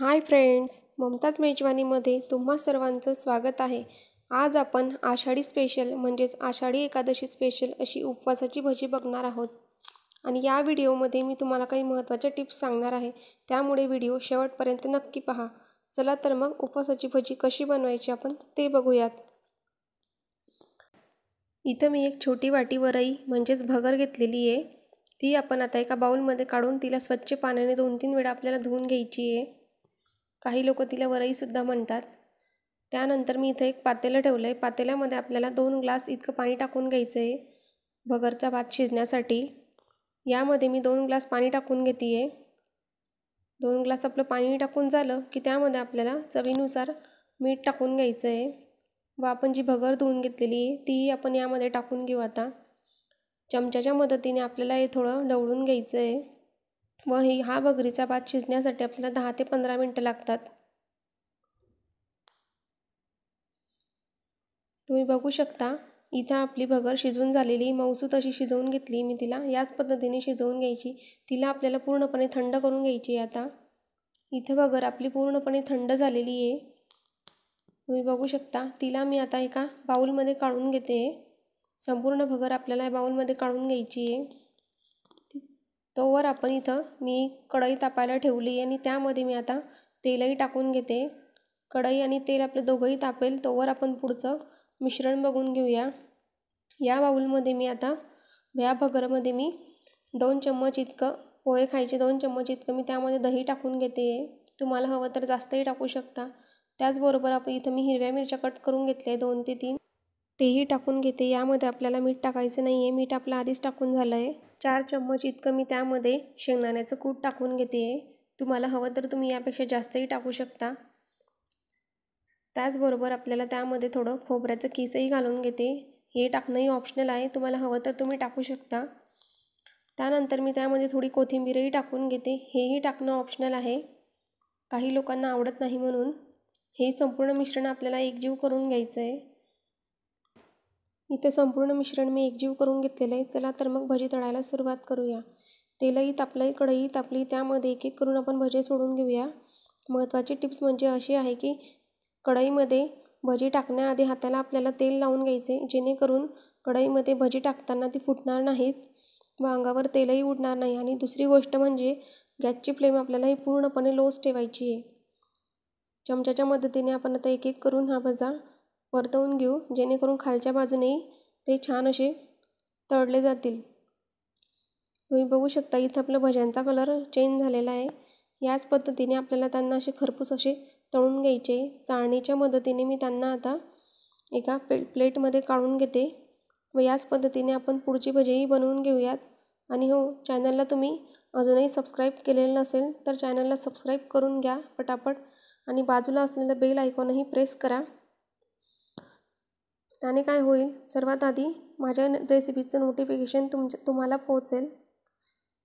hi friends ममताज मेजवानीमध्ये तुम्हा सर्वांचं स्वागत आहे आज आपण आषाढी स्पेशल म्हणजेच आषाढी एकादशी स्पेशल अशी उपवासाची भजी बघणार आहोत आणि या व्हिडिओमध्ये मी तुम्हाला काही महत्त्वाच्या टिप्स सांगणार आहे त्यामुळे व्हिडिओ शेवटपर्यंत नक्की पहा चला तर मग उपवासाची भजी कशी बनवायची आपण ते बघूयात इथं मी एक छोटी वाटी वरई म्हणजेच भगर घेतलेली आहे ती आपण आता एका बाऊलमध्ये काढून तिला स्वच्छ पाण्याने दोन तीन वेळा आपल्याला धुवून घ्यायची आहे काही लोक तिला वरईसुद्धा म्हणतात त्यानंतर मी इथं एक पातेलं ठेवलं आहे पातेल्यामध्ये आपल्याला दोन ग्लास इतकं पाणी टाकून घ्यायचं आहे भगरचा भात शिजण्यासाठी यामध्ये मी दोन ग्लास पाणी टाकून घेते आहे दोन ग्लास आपलं पाणी टाकून झालं की त्यामध्ये आपल्याला चवीनुसार मीठ टाकून घ्यायचं आहे व आपण जी भगर धुवून घेतलेली आहे तीही आपण यामध्ये टाकून घेऊ आता चमच्याच्या मदतीने आपल्याला हे थोडं ढवळून घ्यायचं आहे व हे हा भगरीचा भात शिजण्यासाठी आपल्याला दहा ते पंधरा मिनटं लागतात तुम्ही बघू शकता इथं आपली भगर शिजवून झालेली मौसूत अशी शिजवून घेतली मी तिला याच पद्धतीने शिजवून घ्यायची तिला आपल्याला पूर्णपणे थंड करून घ्यायची आता इथं भगर आपली पूर्णपणे थंड झालेली आहे तुम्ही बघू शकता तिला मी आता एका बाऊलमध्ये काढून घेते संपूर्ण भगर आपल्याला या बाऊलमध्ये काढून घ्यायची आहे तोवर आपण इथं मी कढई तापायला ठेवली आहे आणि त्यामध्ये मी आता तेलही टाकून घेते कढई आणि तेल आपलं दोघंही तापेल तोवर आपण पुढचं मिश्रण बघून घेऊया या बाऊलमध्ये मी आता या भगरमध्ये मी दोन चम्मच इतकं पोहे खायचे दोन चम्मच इतकं मी त्यामध्ये दही टाकून घेते तुम्हाला हवं तर जास्तही टाकू शकता त्याचबरोबर आपण इथं मी हिरव्या मिरच्या कट करून घेतल्या दोन ते तीन तेही टाकून घेते यामध्ये आपल्याला मीठ टाकायचं नाही आहे मीठ आपलं आधीच टाकून झालं आहे चार चम्मच इतकं मी त्यामध्ये शेंगदाण्याचं कूट टाकून घेते आहे तुम्हाला हवं तर तुम्ही यापेक्षा जास्तही टाकू शकता त्याचबरोबर आपल्याला त्यामध्ये थोडं खोबऱ्याचं किसही घालून घेते हे टाकणंही ऑप्शनल आहे तुम्हाला हवं तर तुम्ही टाकू शकता त्यानंतर मी त्यामध्ये थोडी कोथिंबीरही टाकून घेते हेही टाकणं ऑप्शनल आहे काही लोकांना आवडत नाही म्हणून हे संपूर्ण मिश्रण आपल्याला एकजीव करून घ्यायचं आहे इथे संपूर्ण मिश्रण मी एकजीव करून घेतलेलं आहे चला तर मग भजी तळायला सुरुवात करूया तेलही तापलं कढई तापली त्यामध्ये एक एक करून आपण भजे सोडून घेऊया महत्त्वाची टिप्स म्हणजे अशी आहे की कढईमध्ये भजी टाकण्याआधी हाताला आपल्याला तेल लावून घ्यायचे जेणेकरून कढईमध्ये भजी टाकताना ती फुटणार नाहीत व अंगावर तेलही उडणार नाही आणि दुसरी गोष्ट म्हणजे गॅसची फ्लेम आपल्याला ही पूर्णपणे लोच ठेवायची आहे चमच्याच्या मदतीने आपण आता एक एक करून हा भजा परतवून घेऊ जेणेकरून खालच्या बाजूने ते छान असे तळले जातील तुम्ही बघू शकता इथं आपल्या भज्यांचा कलर चेंज झालेला आहे याच पद्धतीने आपल्याला त्यांना असे खरपूस असे तळून घ्यायचे चाळणीच्या मदतीने मी त्यांना आता एका प्ले प्लेटमध्ये काढून घेते व याच पद्धतीने आपण पुढची भजेही बनवून घेऊयात आणि हो चॅनलला तुम्ही अजूनही सबस्क्राईब केलेलं नसेल तर चॅनलला सबस्क्राईब करून घ्या पटापट आणि बाजूला असलेलं बेल आयकॉनही प्रेस करा त्याने काय होईल सर्वात आधी माझ्या रेसिपीचं नोटिफिकेशन तुमच्या तुम्हाला पोहोचेल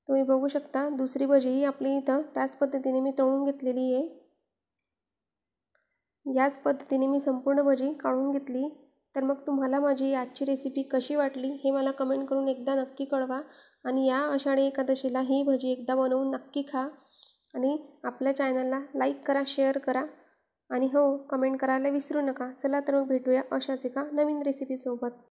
तुम्ही बघू शकता दुसरी भजीही आपली इथं त्याच पद्धतीने मी तळून घेतलेली आहे याच पद्धतीने मी संपूर्ण भजी काढून घेतली तर मग तुम्हाला माझी आजची रेसिपी कशी वाटली हे मला कमेंट करून एकदा नक्की कळवा आणि या आषाढी एकादशीला ही भजी एकदा बनवून नक्की खा आणि आपल्या चॅनलला लाईक करा शेअर करा आणि हो कमेंट करायला विसरू नका चला तर मग भेटूया अशाच एका नवीन रेसिपीसोबत